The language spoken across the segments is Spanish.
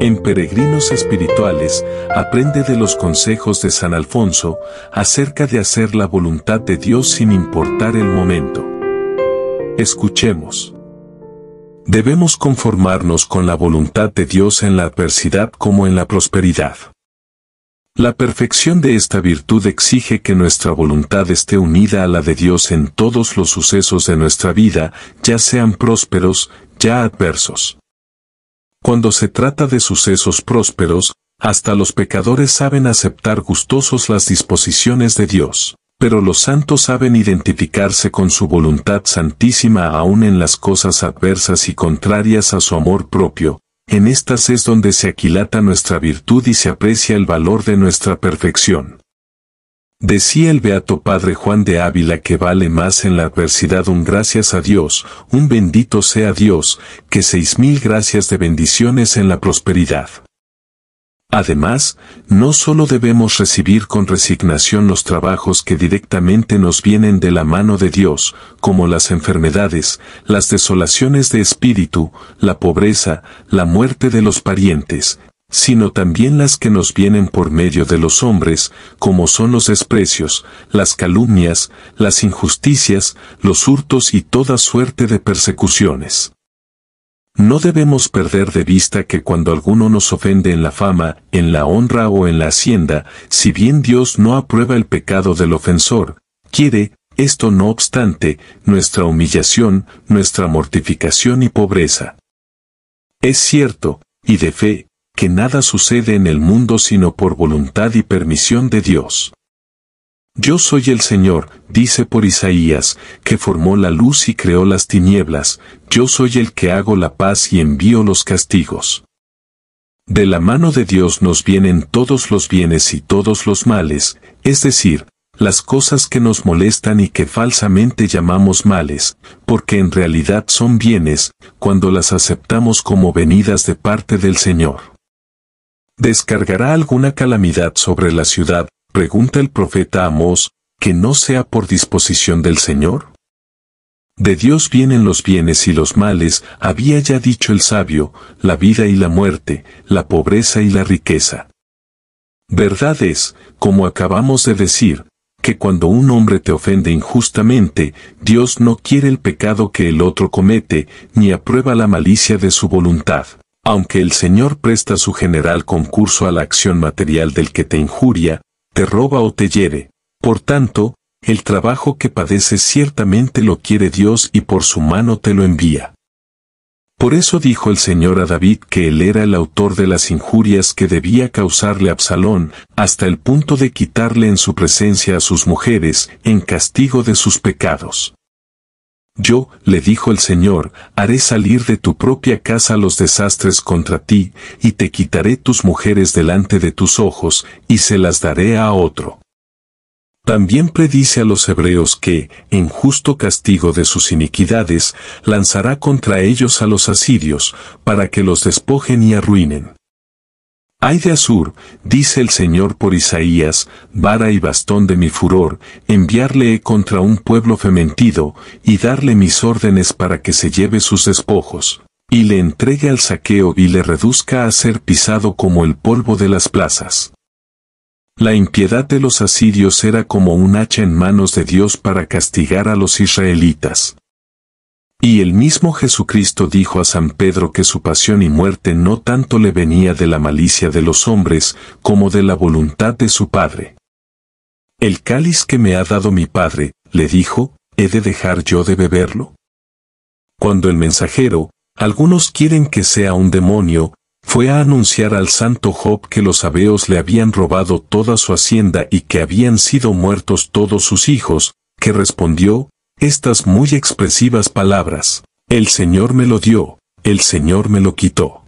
En Peregrinos Espirituales, aprende de los consejos de San Alfonso acerca de hacer la voluntad de Dios sin importar el momento. Escuchemos. Debemos conformarnos con la voluntad de Dios en la adversidad como en la prosperidad. La perfección de esta virtud exige que nuestra voluntad esté unida a la de Dios en todos los sucesos de nuestra vida, ya sean prósperos, ya adversos. Cuando se trata de sucesos prósperos, hasta los pecadores saben aceptar gustosos las disposiciones de Dios, pero los santos saben identificarse con su voluntad santísima aún en las cosas adversas y contrarias a su amor propio, en estas es donde se aquilata nuestra virtud y se aprecia el valor de nuestra perfección. Decía el beato padre Juan de Ávila que vale más en la adversidad un gracias a Dios, un bendito sea Dios, que seis mil gracias de bendiciones en la prosperidad. Además, no solo debemos recibir con resignación los trabajos que directamente nos vienen de la mano de Dios, como las enfermedades, las desolaciones de espíritu, la pobreza, la muerte de los parientes, sino también las que nos vienen por medio de los hombres, como son los desprecios, las calumnias, las injusticias, los hurtos y toda suerte de persecuciones. No debemos perder de vista que cuando alguno nos ofende en la fama, en la honra o en la hacienda, si bien Dios no aprueba el pecado del ofensor, quiere, esto no obstante, nuestra humillación, nuestra mortificación y pobreza. Es cierto, y de fe, que nada sucede en el mundo sino por voluntad y permisión de Dios. Yo soy el Señor, dice por Isaías, que formó la luz y creó las tinieblas, yo soy el que hago la paz y envío los castigos. De la mano de Dios nos vienen todos los bienes y todos los males, es decir, las cosas que nos molestan y que falsamente llamamos males, porque en realidad son bienes, cuando las aceptamos como venidas de parte del Señor. ¿Descargará alguna calamidad sobre la ciudad? pregunta el profeta Amós, que no sea por disposición del Señor. De Dios vienen los bienes y los males, había ya dicho el sabio, la vida y la muerte, la pobreza y la riqueza. Verdad es, como acabamos de decir, que cuando un hombre te ofende injustamente, Dios no quiere el pecado que el otro comete, ni aprueba la malicia de su voluntad. Aunque el Señor presta su general concurso a la acción material del que te injuria, te roba o te hiere, por tanto, el trabajo que padece ciertamente lo quiere Dios y por su mano te lo envía. Por eso dijo el Señor a David que él era el autor de las injurias que debía causarle Absalón, hasta el punto de quitarle en su presencia a sus mujeres, en castigo de sus pecados. Yo, le dijo el Señor, haré salir de tu propia casa los desastres contra ti, y te quitaré tus mujeres delante de tus ojos, y se las daré a otro. También predice a los hebreos que, en justo castigo de sus iniquidades, lanzará contra ellos a los asirios, para que los despojen y arruinen. Ay de Azur, dice el Señor por Isaías, vara y bastón de mi furor, enviarle contra un pueblo fementido, y darle mis órdenes para que se lleve sus despojos, y le entregue al saqueo y le reduzca a ser pisado como el polvo de las plazas. La impiedad de los asirios era como un hacha en manos de Dios para castigar a los israelitas. Y el mismo Jesucristo dijo a San Pedro que su pasión y muerte no tanto le venía de la malicia de los hombres, como de la voluntad de su Padre. El cáliz que me ha dado mi Padre, le dijo, ¿he de dejar yo de beberlo? Cuando el mensajero, algunos quieren que sea un demonio, fue a anunciar al santo Job que los abeos le habían robado toda su hacienda y que habían sido muertos todos sus hijos, que respondió, estas muy expresivas palabras, el Señor me lo dio, el Señor me lo quitó.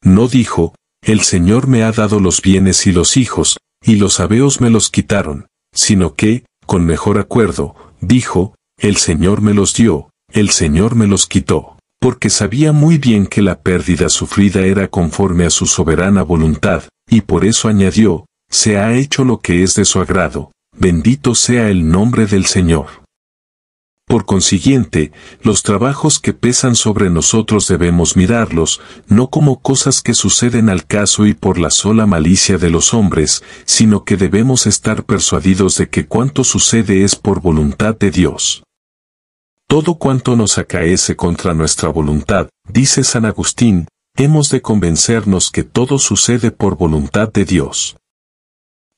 No dijo, el Señor me ha dado los bienes y los hijos, y los abeos me los quitaron, sino que, con mejor acuerdo, dijo, el Señor me los dio, el Señor me los quitó, porque sabía muy bien que la pérdida sufrida era conforme a su soberana voluntad, y por eso añadió, se ha hecho lo que es de su agrado, bendito sea el nombre del Señor. Por consiguiente, los trabajos que pesan sobre nosotros debemos mirarlos, no como cosas que suceden al caso y por la sola malicia de los hombres, sino que debemos estar persuadidos de que cuanto sucede es por voluntad de Dios. Todo cuanto nos acaece contra nuestra voluntad, dice San Agustín, hemos de convencernos que todo sucede por voluntad de Dios.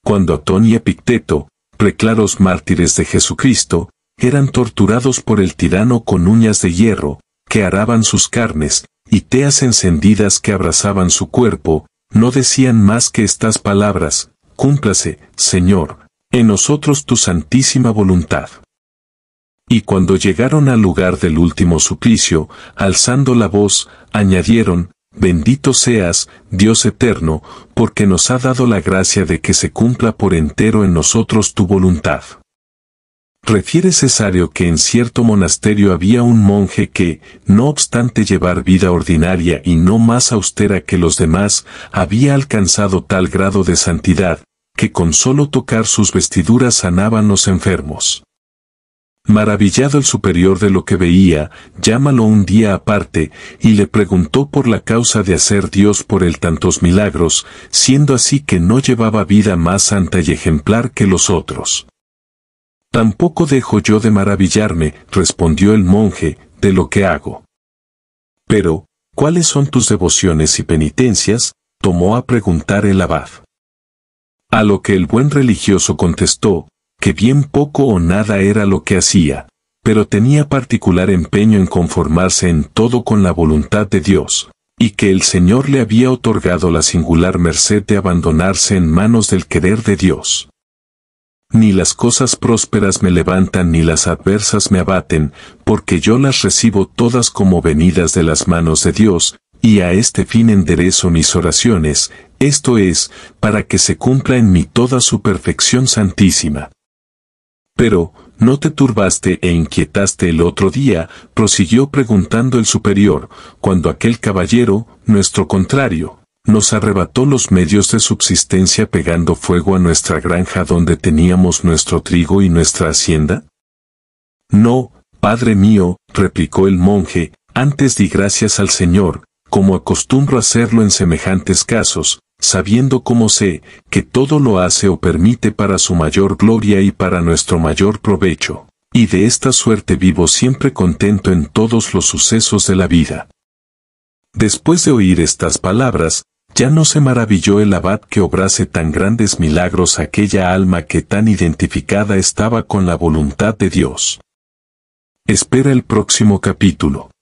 Cuando Atón y Epicteto, preclaros mártires de Jesucristo, eran torturados por el tirano con uñas de hierro, que araban sus carnes, y teas encendidas que abrazaban su cuerpo, no decían más que estas palabras, cúmplase, Señor, en nosotros tu santísima voluntad. Y cuando llegaron al lugar del último suplicio, alzando la voz, añadieron, Bendito seas, Dios eterno, porque nos ha dado la gracia de que se cumpla por entero en nosotros tu voluntad. Refiere Cesario que en cierto monasterio había un monje que, no obstante llevar vida ordinaria y no más austera que los demás, había alcanzado tal grado de santidad, que con solo tocar sus vestiduras sanaban los enfermos. Maravillado el superior de lo que veía, llámalo un día aparte, y le preguntó por la causa de hacer Dios por él tantos milagros, siendo así que no llevaba vida más santa y ejemplar que los otros. Tampoco dejo yo de maravillarme, respondió el monje, de lo que hago. Pero, ¿cuáles son tus devociones y penitencias? tomó a preguntar el abad. A lo que el buen religioso contestó, que bien poco o nada era lo que hacía, pero tenía particular empeño en conformarse en todo con la voluntad de Dios, y que el Señor le había otorgado la singular merced de abandonarse en manos del querer de Dios. Ni las cosas prósperas me levantan ni las adversas me abaten, porque yo las recibo todas como venidas de las manos de Dios, y a este fin enderezo mis oraciones, esto es, para que se cumpla en mí toda su perfección santísima. Pero, ¿no te turbaste e inquietaste el otro día? prosiguió preguntando el superior, cuando aquel caballero, nuestro contrario, nos arrebató los medios de subsistencia pegando fuego a nuestra granja donde teníamos nuestro trigo y nuestra hacienda? No, Padre mío, replicó el monje, antes di gracias al Señor, como acostumbro hacerlo en semejantes casos, sabiendo como sé, que todo lo hace o permite para su mayor gloria y para nuestro mayor provecho, y de esta suerte vivo siempre contento en todos los sucesos de la vida. Después de oír estas palabras, ya no se maravilló el abad que obrase tan grandes milagros aquella alma que tan identificada estaba con la voluntad de Dios. Espera el próximo capítulo.